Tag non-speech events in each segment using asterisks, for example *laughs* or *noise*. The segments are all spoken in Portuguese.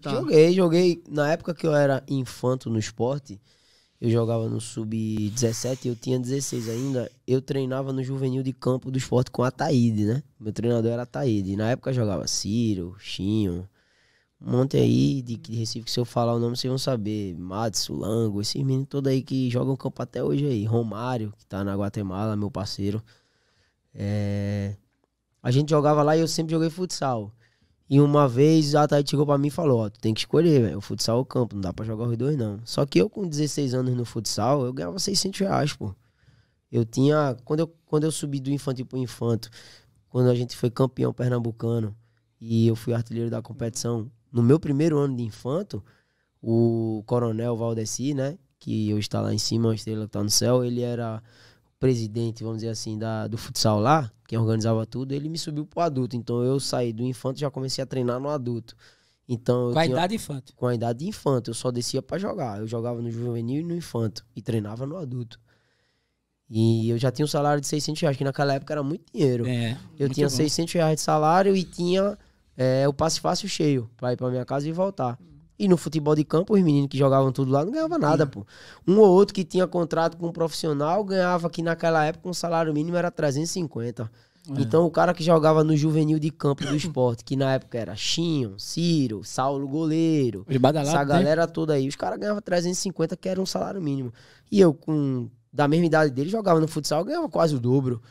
Tá. Joguei, joguei. Na época que eu era infanto no esporte, eu jogava no sub-17, eu tinha 16 ainda. Eu treinava no juvenil de campo do esporte com a Taíde, né? Meu treinador era a Taíde. Na época jogava Ciro, Chinho, um monte aí de, de Recife que se eu falar o nome vocês vão saber. Matsu, Lango, esses meninos todos aí que jogam campo até hoje aí. Romário, que tá na Guatemala, meu parceiro. É... A gente jogava lá e eu sempre joguei futsal. E uma vez a Thaís chegou pra mim e falou: Ó, tu tem que escolher, velho. O futsal ou o campo, não dá pra jogar os dois, não. Só que eu, com 16 anos no futsal, eu ganhava 600 reais, pô. Eu tinha. Quando eu, quando eu subi do infantil pro infanto, quando a gente foi campeão pernambucano e eu fui artilheiro da competição, no meu primeiro ano de infanto, o coronel Valdeci, né? Que hoje estava tá lá em cima, a estrela que tá no céu, ele era presidente, vamos dizer assim, da, do futsal lá, que organizava tudo, ele me subiu pro adulto. Então eu saí do infanto e já comecei a treinar no adulto. Então, com a tinha, idade infanto? Com a idade de infanto. Eu só descia para jogar. Eu jogava no juvenil e no infanto. E treinava no adulto. E eu já tinha um salário de 600 reais, que naquela época era muito dinheiro. É, eu muito tinha bom. 600 reais de salário e tinha é, o passe fácil cheio para ir para minha casa e voltar. E no futebol de campo, os meninos que jogavam tudo lá não ganhavam nada, pô. Um ou outro que tinha contrato com um profissional ganhava que naquela época um salário mínimo era 350. É. Então o cara que jogava no juvenil de campo do esporte, que na época era Chinho, Ciro, Saulo Goleiro, badalado, essa né? galera né? toda aí, os caras ganhavam 350, que era um salário mínimo. E eu, com da mesma idade dele, jogava no futsal, ganhava quase o dobro.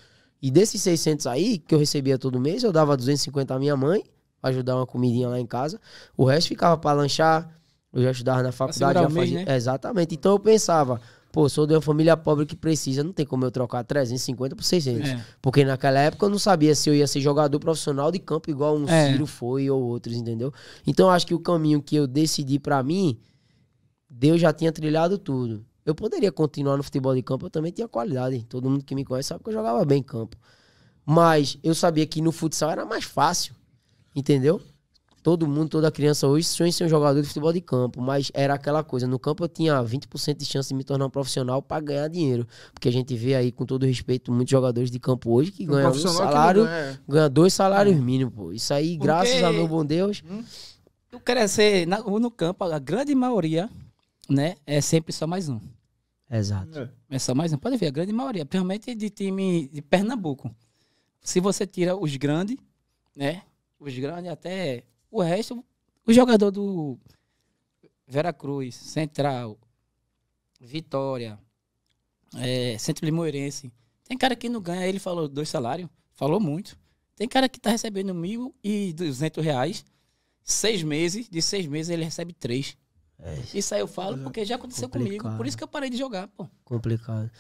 E desses 600 aí, que eu recebia todo mês, eu dava 250 à minha mãe ajudar uma comidinha lá em casa. O resto ficava para lanchar. Eu já estudava na faculdade. Já mês, né? Exatamente. Então eu pensava, pô, sou de uma família pobre que precisa, não tem como eu trocar 350 por 600. É. Porque naquela época eu não sabia se eu ia ser jogador profissional de campo igual um é. Ciro foi ou outros, entendeu? Então acho que o caminho que eu decidi para mim, Deus já tinha trilhado tudo. Eu poderia continuar no futebol de campo, eu também tinha qualidade. Todo mundo que me conhece sabe que eu jogava bem em campo. Mas eu sabia que no futsal era mais fácil. Entendeu? Todo mundo, toda criança hoje sonha em ser um jogador de futebol de campo, mas era aquela coisa. No campo eu tinha 20% de chance de me tornar um profissional para ganhar dinheiro. Porque a gente vê aí, com todo respeito, muitos jogadores de campo hoje que um ganham um salário, ganha. É. ganha. dois salários é. mínimos, pô. Isso aí, Porque... graças ao meu bom Deus. eu hum? Tu crescer na, no campo, a grande maioria, né, é sempre só mais um. Exato. É. é só mais um. Pode ver, a grande maioria, principalmente de time de Pernambuco. Se você tira os grandes, né? os grandes até. O resto, o jogador do Veracruz, Central, Vitória, é, Centro Limoeirense. Tem cara que não ganha, ele falou dois salários, falou muito. Tem cara que tá recebendo mil e duzentos reais, seis meses, de seis meses ele recebe três. É, isso aí eu falo porque já aconteceu complicado. comigo, por isso que eu parei de jogar, pô. Complicado.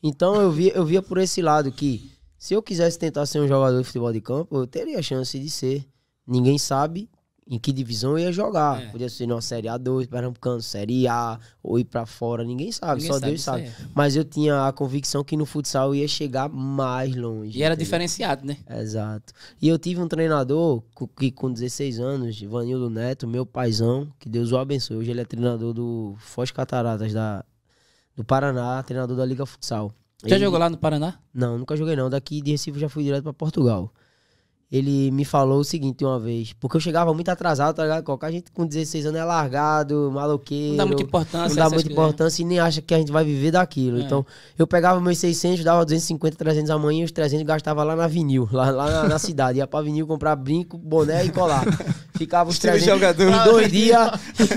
Então eu via, eu via por esse lado que se eu quisesse tentar ser um jogador de futebol de campo, eu teria a chance de ser. Ninguém sabe em que divisão eu ia jogar. É. Podia ser numa Série A2, Pernambucano, Série A, ou ir para fora, ninguém sabe, ninguém só sabe, Deus sabe. É. Mas eu tinha a convicção que no futsal eu ia chegar mais longe. E era entendeu? diferenciado, né? Exato. E eu tive um treinador que com 16 anos, Ivanildo Neto, meu paizão, que Deus o abençoe. Hoje ele é treinador do Foz Cataratas da, do Paraná, treinador da Liga Futsal. Já jogou lá no Paraná? Não, nunca joguei não. Daqui de Recife já fui direto para Portugal. Ele me falou o seguinte uma vez, porque eu chegava muito atrasado, tá ligado? Qualquer gente com 16 anos é largado, maloqueiro. Não dá muita importância. Não dá muita importância e nem acha que a gente vai viver daquilo. É. Então, eu pegava meus 600, dava 250, 300 amanhã e os 300 gastava lá na vinil, lá, lá na, na cidade. Ia pra vinil comprar brinco, boné e colar. Ficava os 300. Jogador. Em dois dias,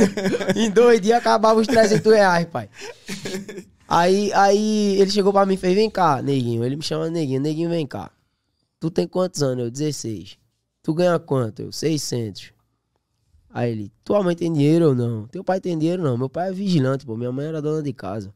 *laughs* em dois dias acabava os 300 reais, pai. Aí, aí ele chegou pra mim e fez: Vem cá, neguinho. Ele me chama neguinho. Neguinho, vem cá. Tu tem quantos anos? Eu, 16. Tu ganha quanto? Eu, 600. Aí ele: Tua mãe tem dinheiro ou não? Teu pai tem dinheiro ou não? Meu pai é vigilante, pô. Minha mãe era dona de casa.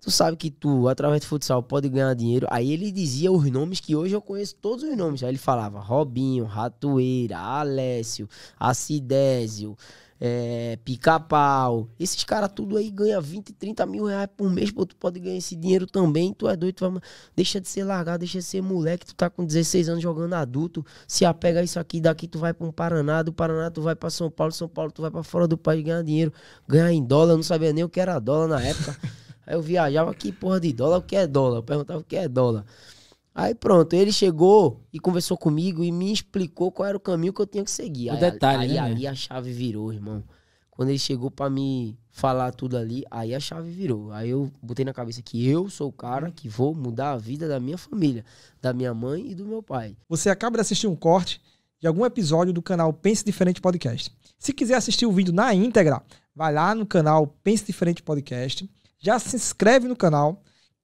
Tu sabe que tu, através de futsal, pode ganhar dinheiro. Aí ele dizia os nomes que hoje eu conheço todos os nomes. Aí ele falava Robinho, Ratoeira, Alessio, Acidésio é, pica-pau. Esses caras tudo aí ganha 20, 30 mil reais por mês, pô, tu pode ganhar esse dinheiro também, tu é doido, tu vai... deixa de ser largado, deixa de ser moleque, tu tá com 16 anos jogando adulto, se apega isso aqui, daqui tu vai pra um Paraná, do Paraná tu vai pra São Paulo, São Paulo tu vai pra fora do país ganhar dinheiro, ganhar em dólar, eu não sabia nem o que era dólar na época, *laughs* aí eu viajava, que porra de dólar, o que é dólar? Eu perguntava o que é dólar. Aí pronto, ele chegou e conversou comigo e me explicou qual era o caminho que eu tinha que seguir. O aí, detalhe, aí, né? Aí né? a chave virou, irmão. Quando ele chegou para me falar tudo ali, aí a chave virou. Aí eu botei na cabeça que eu sou o cara que vou mudar a vida da minha família, da minha mãe e do meu pai. Você acaba de assistir um corte de algum episódio do canal Pense Diferente Podcast. Se quiser assistir o vídeo na íntegra, vai lá no canal Pense Diferente Podcast, já se inscreve no canal